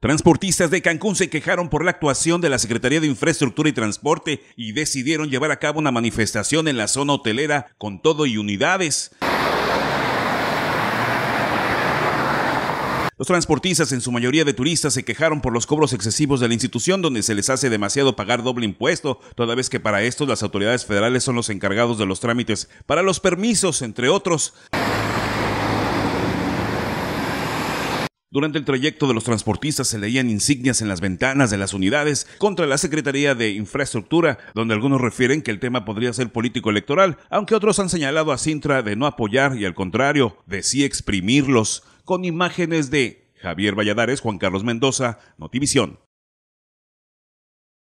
Transportistas de Cancún se quejaron por la actuación de la Secretaría de Infraestructura y Transporte y decidieron llevar a cabo una manifestación en la zona hotelera con todo y unidades. Los transportistas, en su mayoría de turistas, se quejaron por los cobros excesivos de la institución donde se les hace demasiado pagar doble impuesto, toda vez que para esto las autoridades federales son los encargados de los trámites para los permisos, entre otros. Durante el trayecto de los transportistas se leían insignias en las ventanas de las unidades contra la Secretaría de Infraestructura, donde algunos refieren que el tema podría ser político-electoral, aunque otros han señalado a Sintra de no apoyar y al contrario, de sí exprimirlos, con imágenes de Javier Valladares, Juan Carlos Mendoza, Notivisión.